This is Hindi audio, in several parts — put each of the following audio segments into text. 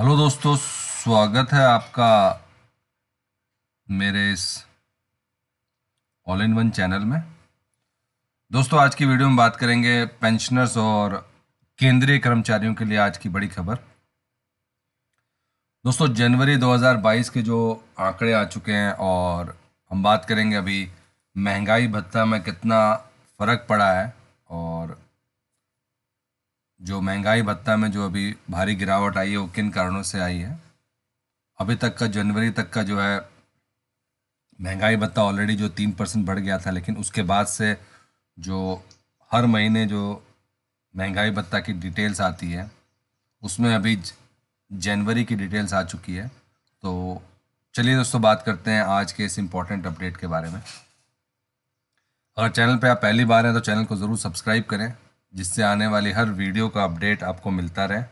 हेलो दोस्तों स्वागत है आपका मेरे इस ऑल इन वन चैनल में दोस्तों आज की वीडियो में बात करेंगे पेंशनर्स और केंद्रीय कर्मचारियों के लिए आज की बड़ी खबर दोस्तों जनवरी 2022 के जो आंकड़े आ चुके हैं और हम बात करेंगे अभी महंगाई भत्ता में कितना फ़र्क पड़ा है जो महंगाई भत्ता में जो अभी भारी गिरावट आई है वो किन कारणों से आई है अभी तक का जनवरी तक का जो है महंगाई भत्ता ऑलरेडी जो तीन परसेंट बढ़ गया था लेकिन उसके बाद से जो हर महीने जो महंगाई भत्ता की डिटेल्स आती है उसमें अभी जनवरी की डिटेल्स आ चुकी है तो चलिए दोस्तों बात करते हैं आज के इस इम्पॉर्टेंट अपडेट के बारे में अगर चैनल पे आप पहली बार हैं तो चैनल को ज़रूर सब्सक्राइब करें जिससे आने वाली हर वीडियो का अपडेट आपको मिलता रहे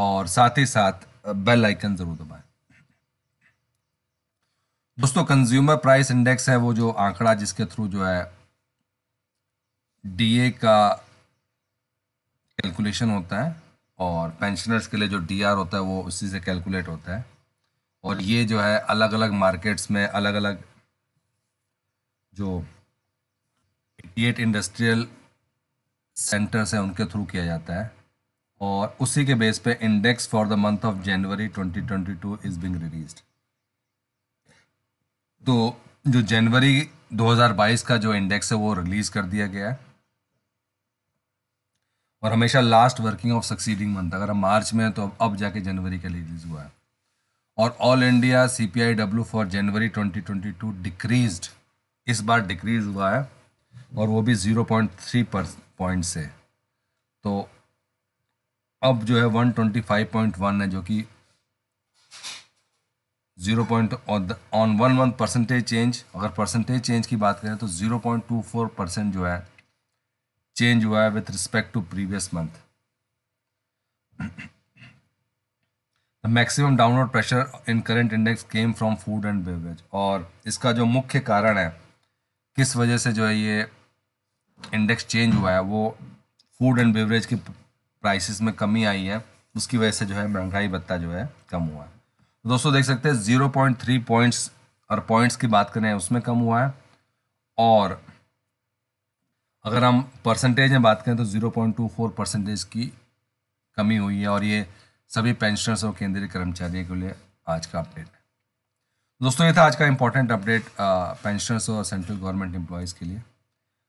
और साथ ही साथ बेल आइकन ज़रूर दबाएं दोस्तों कंज्यूमर प्राइस इंडेक्स है वो जो आंकड़ा जिसके थ्रू जो है डीए का कैलकुलेशन होता है और पेंशनर्स के लिए जो डीआर होता है वो उसी से कैलकुलेट होता है और ये जो है अलग अलग मार्केट्स में अलग अलग जो एट इंडस्ट्रियल सेंटर्स हैं उनके थ्रू किया जाता है और उसी के बेस पे index for the month of January 2022 is being release तो जो जनवरी 2022 का जो इंडेक्स है वो रिलीज़ कर दिया गया है और हमेशा last working of succeeding month अगर हम मार्च में हैं तो अब अब जाके जनवरी का रिलीज़ हुआ है और all India C P I W for January twenty twenty two decrease इस बार डिक्रीज हुआ है और वो भी zero point three percent point से तो अब जो है one twenty five point one है जो कि zero point on one one percentage change अगर परसेंटेज चेंज की बात करें तो zero point two four percent जो है चेंज हुआ है with respect to previous month maximum downward pressure in current index came from food and beverage और इसका जो मुख्य कारण है किस वजह से जो है ये इंडेक्स चेंज हुआ है वो फूड एंड बेवरेज की प्राइसेस में कमी आई है उसकी वजह से जो है महंगाई भत्ता जो है कम हुआ है दोस्तों देख सकते हैं जीरो पॉइंट थ्री पॉइंट्स और पॉइंट्स की बात करें उसमें कम हुआ है और अगर हम परसेंटेज में बात करें तो zero point two four percentage की कमी हुई है और ये सभी पेंशनर्स और केंद्रीय कर्मचारियों के लिए आज का अपडेट है दोस्तों ये था आज का इंपॉर्टेंट अपडेट पेंशनर्स और सेंट्रल गवर्नमेंट एम्प्लॉयज़ के लिए